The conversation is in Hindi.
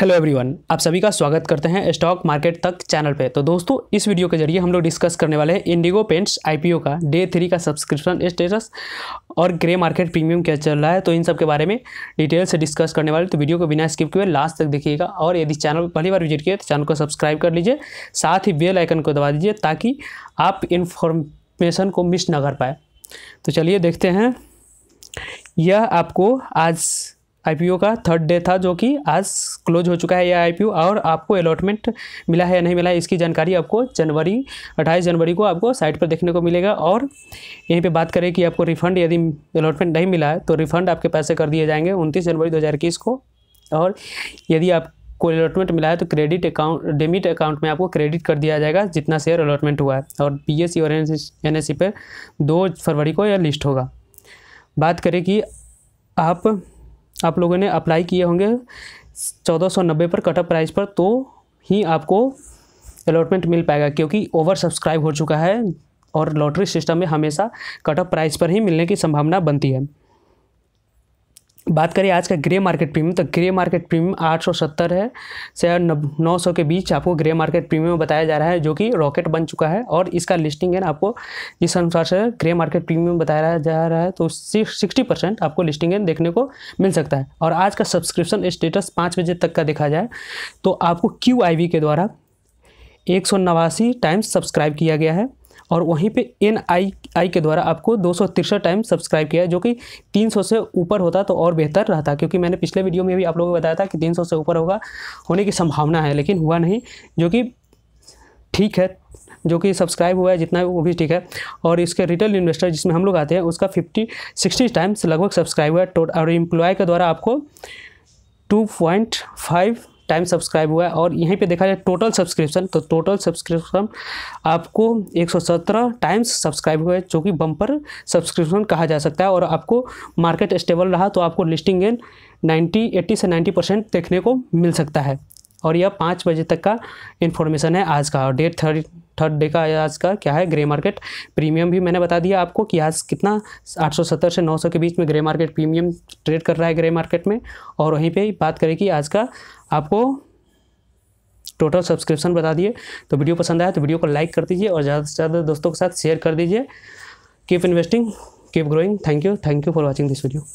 हेलो एवरीवन आप सभी का स्वागत करते हैं स्टॉक मार्केट तक चैनल पे तो दोस्तों इस वीडियो के जरिए हम लोग डिस्कस करने वाले हैं इंडिगो पेंट्स आईपीओ का डे थ्री का सब्सक्रिप्शन स्टेटस और ग्रे मार्केट प्रीमियम क्या चल रहा है तो इन सब के बारे में डिटेल से डिस्कस करने वाले तो वीडियो को बिना स्किप किए लास्ट तक देखिएगा और यदि चैनल पर पहली बार विजिट किया तो चैनल को सब्सक्राइब कर लीजिए साथ ही बेल आइकन को दबा दीजिए ताकि आप इन्फॉर्मेशन को मिस ना कर पाए तो चलिए देखते हैं यह आपको आज आईपीओ का थर्ड डे था जो कि आज क्लोज हो चुका है यह आईपीओ और आपको अलॉटमेंट मिला है या नहीं मिला है इसकी जानकारी आपको जनवरी 28 जनवरी को आपको साइट पर देखने को मिलेगा और यहीं पे बात करें कि आपको रिफंड यदि अलॉटमेंट नहीं मिला है तो रिफंड आपके पैसे कर दिए जाएंगे उनतीस जनवरी दो को और यदि आप को अलॉटमेंट मिला है तो क्रेडिट अकाउंट डेबिट अकाउंट में आपको क्रेडिट कर दिया जाएगा जितना शेयर अलॉटमेंट हुआ है और पीएससी और एनएससी पर दो फरवरी को यह लिस्ट होगा बात करें कि आप आप लोगों ने अप्लाई किए होंगे चौदह सौ नब्बे पर कटअप प्राइस पर तो ही आपको अलॉटमेंट मिल पाएगा क्योंकि ओवर सब्सक्राइब हो चुका है और लॉटरी सिस्टम में हमेशा कटअप प्राइस पर ही मिलने की संभावना बनती है बात करें आज का ग्रे मार्केट प्रीमियम तो ग्रे मार्केट प्रीमियम 870 है से नौ सौ के बीच आपको ग्रे मार्केट प्रीमियम बताया जा रहा है जो कि रॉकेट बन चुका है और इसका लिस्टिंग है आपको जिस अनुसार से ग्रे मार्केट प्रीमियम बताया जा रहा है तो सिक्सटी परसेंट आपको लिस्टिंग एन देखने को मिल सकता है और आज का सब्सक्रिप्शन स्टेटस पाँच बजे तक का देखा जाए तो आपको क्यू के द्वारा एक टाइम्स सब्सक्राइब किया गया है और वहीं पे एन आई आई के द्वारा आपको दो टाइम सब्सक्राइब किया है जो कि 300 से ऊपर होता तो और बेहतर रहता क्योंकि मैंने पिछले वीडियो में भी आप लोगों को बताया था कि 300 से ऊपर होगा होने की संभावना है लेकिन हुआ नहीं जो कि ठीक है जो कि सब्सक्राइब हुआ है जितना वो भी ठीक है और इसके रिटेल इन्वेस्टर जिसमें हम लोग आते हैं उसका फिफ्टी सिक्सटी टाइम्स लगभग सब्सक्राइब हुआ है और एम्प्लॉय के द्वारा आपको two point five time subscribe हुआ है और यहीं पे देखा जाए टोटल सब्सक्रिप्शन तो टोटल सब्सक्रिप्शन आपको 117 टाइम्स सब्सक्राइब हुआ है जो कि बम्पर सब्सक्रिप्शन कहा जा सकता है और आपको मार्केट स्टेबल रहा तो आपको लिस्टिंग गेन 90 80 से 90 परसेंट देखने को मिल सकता है और यह पाँच बजे तक का इन्फॉर्मेशन है आज का और डेट थर्ड थर्ड डे का आज का क्या है ग्रे मार्केट प्रीमियम भी मैंने बता दिया आपको कि आज कितना 870 से 900 के बीच में ग्रे मार्केट प्रीमियम ट्रेड कर रहा है ग्रे मार्केट में और वहीं पे बात करें कि आज का आपको टोटल सब्सक्रिप्शन बता दिए तो वीडियो पसंद आया तो वीडियो को लाइक कर दीजिए और ज़्यादा से ज़्यादा दोस्तों के साथ शेयर कर दीजिए keep investing keep growing thank you thank you for watching this video